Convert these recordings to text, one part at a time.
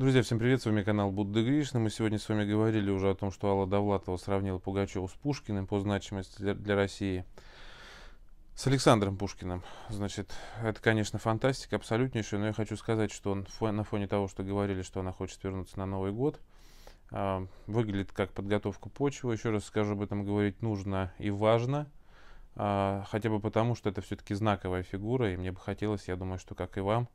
Друзья, всем привет, с вами канал Будда Гришна. Мы сегодня с вами говорили уже о том, что Алла Довлатова сравнила Пугачева с Пушкиным по значимости для, России с Александром Пушкиным. Значит, это, конечно, фантастика абсолютнейшая, но я хочу сказать, что он на фоне того, что говорили, что она хочет вернуться на Новый год, а, выглядит как подготовка почвы. Еще раз скажу, об этом говорить нужно и важно, а, хотя бы потому, что это все-таки знаковая фигура, и мне бы хотелось, я думаю, что как и вам,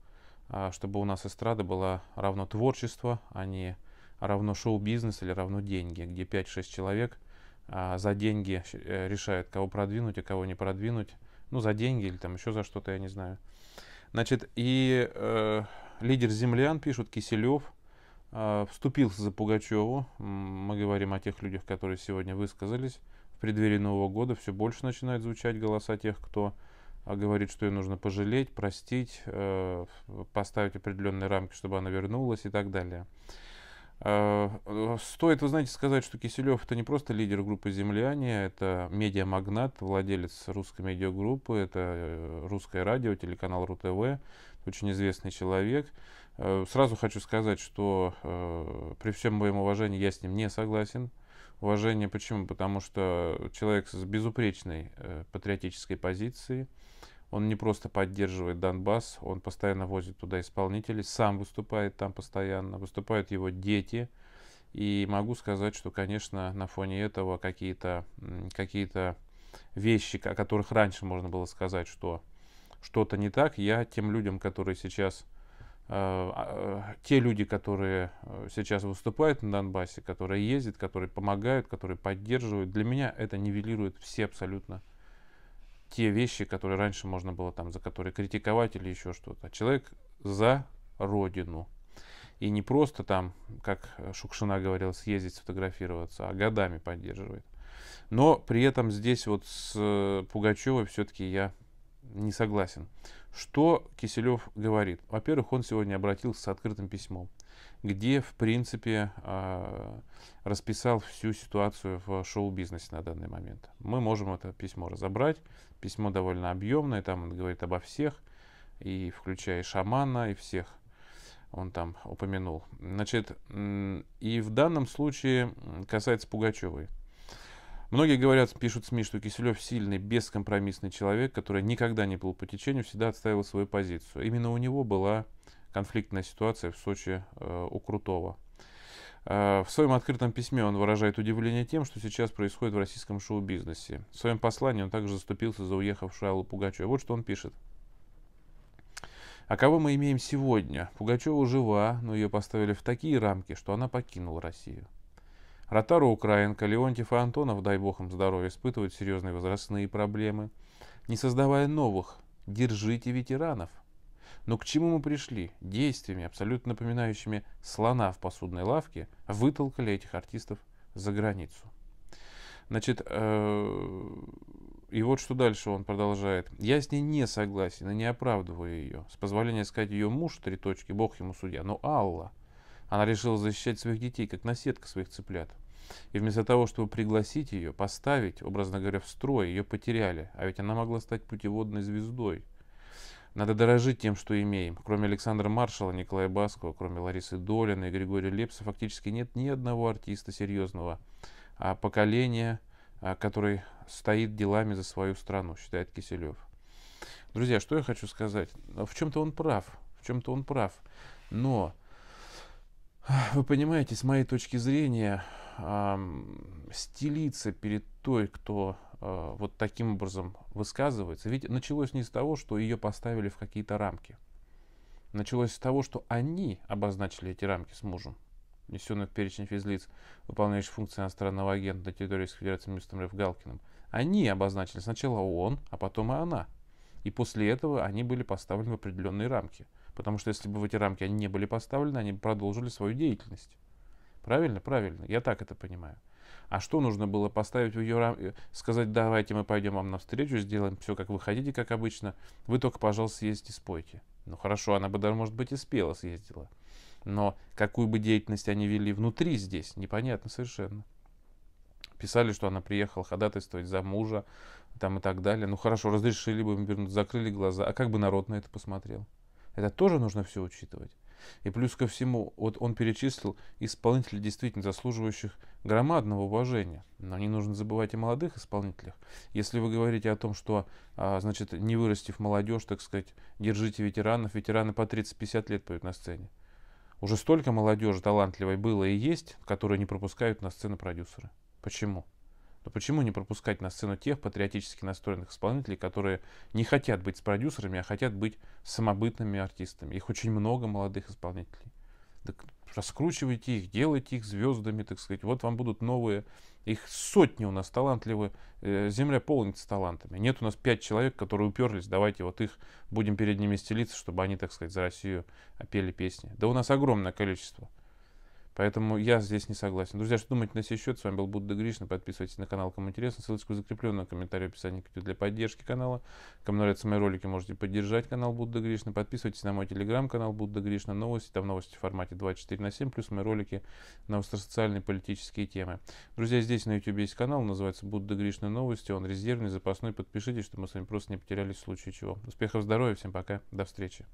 а, чтобы у нас эстрада была равно творчество, а не равно шоу-бизнес или равно деньги, где 5-6 человек а, за деньги э, решают, кого продвинуть, а кого не продвинуть. Ну, за деньги или там еще за что-то, я не знаю. Значит, и э, лидер землян, пишут Киселев, э, вступился за Пугачеву. Мы говорим о тех людях, которые сегодня высказались. В преддверии Нового года все больше начинают звучать голоса тех, кто а говорит, что ее нужно пожалеть, простить, э, поставить определенные рамки, чтобы она вернулась и так далее. Э, э, стоит, вы знаете, сказать, что Киселев это не просто лидер группы «Земляне», это медиамагнат, владелец русской медиагруппы, это русское радио, телеканал РУ-ТВ, очень известный человек. Сразу хочу сказать, что при всем моем уважении я с ним не согласен – Уважение почему? Потому что человек с безупречной э, патриотической позицией, он не просто поддерживает Донбасс, он постоянно возит туда исполнителей, сам выступает там постоянно, выступают его дети. И могу сказать, что, конечно, на фоне этого какие-то какие вещи, о которых раньше можно было сказать, что что-то не так, я тем людям, которые сейчас Э, а, э, те люди, которые э, сейчас выступают на Донбассе, которые ездят, которые помогают, которые поддерживают, для меня это нивелирует все абсолютно те вещи, которые раньше можно было там за которые критиковать или еще что-то. Человек за родину. И не просто там, как Шукшина говорил, съездить сфотографироваться, а годами поддерживает. Но при этом здесь вот с Пугачевой все-таки я не согласен. Что Киселев говорит? Во-первых, он сегодня обратился с открытым письмом, где, в принципе, а, расписал всю ситуацию в шоу-бизнесе на данный момент. Мы можем это письмо разобрать. Письмо довольно объемное, там он говорит обо всех, и включая и шамана, и всех он там упомянул. Значит, и в данном случае касается Пугачевой. Многие говорят, пишут СМИ, что Киселев сильный, бескомпромиссный человек, который никогда не был по течению, всегда отстаивал свою позицию. Именно у него была конфликтная ситуация в Сочи э, у Крутого. Э, в своем открытом письме он выражает удивление тем, что сейчас происходит в российском шоу-бизнесе. В своем послании он также заступился за уехавшую Аллу Пугачеву. Вот что он пишет. А кого мы имеем сегодня? Пугачева жива, но ее поставили в такие рамки, что она покинула Россию. Ротару Украинка, Леонтьев и Антонов, дай бог им здоровья, испытывают серьезные возрастные проблемы. Не создавая новых, держите ветеранов. Но к чему мы пришли? Действиями, абсолютно напоминающими слона в посудной лавке, вытолкали этих артистов за границу. Значит, э, и вот что дальше он продолжает. Я с ней не согласен и не оправдываю ее. С позволения сказать ее муж, три точки, бог ему судья, но Алла – она решила защищать своих детей, как наседка своих цыплят. И вместо того, чтобы пригласить ее, поставить, образно говоря, в строй, ее потеряли. А ведь она могла стать путеводной звездой. Надо дорожить тем, что имеем. Кроме Александра Маршала, Николая Баскова, кроме Ларисы Долина и Григория Лепса, фактически нет ни одного артиста серьезного а поколения, а, который стоит делами за свою страну, считает Киселев. Друзья, что я хочу сказать? В чем-то он прав, в чем-то он прав. Но вы понимаете, с моей точки зрения, э, стелиться перед той, кто э, вот таким образом высказывается, ведь началось не с того, что ее поставили в какие-то рамки. Началось с того, что они обозначили эти рамки с мужем, внесенных в перечень физлиц, выполняющих функции иностранного агента на территории Российской Федерации министром Лев Галкиным. Они обозначили сначала он, а потом и она. И после этого они были поставлены в определенные рамки. Потому что если бы в эти рамки они не были поставлены, они бы продолжили свою деятельность. Правильно? Правильно. Я так это понимаю. А что нужно было поставить в ее рамки? Э, сказать, давайте мы пойдем вам навстречу, сделаем все, как вы хотите, как обычно. Вы только, пожалуйста, съездите, спойте. Ну хорошо, она бы даже, может быть, и спела, съездила. Но какую бы деятельность они вели внутри здесь, непонятно совершенно. Писали, что она приехала ходатайствовать за мужа, там и так далее. Ну хорошо, разрешили бы им вернуть, закрыли глаза. А как бы народ на это посмотрел? Это тоже нужно все учитывать. И плюс ко всему, вот он перечислил исполнителей, действительно заслуживающих громадного уважения. Но не нужно забывать о молодых исполнителях. Если вы говорите о том, что, а, значит, не вырастив молодежь, так сказать, держите ветеранов, ветераны по 30-50 лет поют на сцене. Уже столько молодежи талантливой было и есть, которые не пропускают на сцену продюсеры. Почему? то почему не пропускать на сцену тех патриотически настроенных исполнителей, которые не хотят быть с продюсерами, а хотят быть самобытными артистами? Их очень много молодых исполнителей. Так раскручивайте их, делайте их звездами, так сказать. Вот вам будут новые, их сотни у нас талантливые, э, земля полнится талантами. Нет у нас пять человек, которые уперлись, давайте вот их будем перед ними стелиться, чтобы они, так сказать, за Россию пели песни. Да у нас огромное количество. Поэтому я здесь не согласен. Друзья, что думаете на сей счет? С вами был Будда Гришна? Подписывайтесь на канал, кому интересно. Ссылочку закрепленную комментарий в описании к для поддержки канала. Кому нравятся мои ролики, можете поддержать канал Будда Гришна. Подписывайтесь на мой телеграм-канал Будда Гришна. Новости, там новости в формате 24 на 7, плюс мои ролики на остросоциальные политические темы. Друзья, здесь на YouTube есть канал, называется Будда Гришна Новости. Он резервный, запасной. Подпишитесь, чтобы мы с вами просто не потерялись в случае чего. Успехов, здоровья, всем пока, до встречи.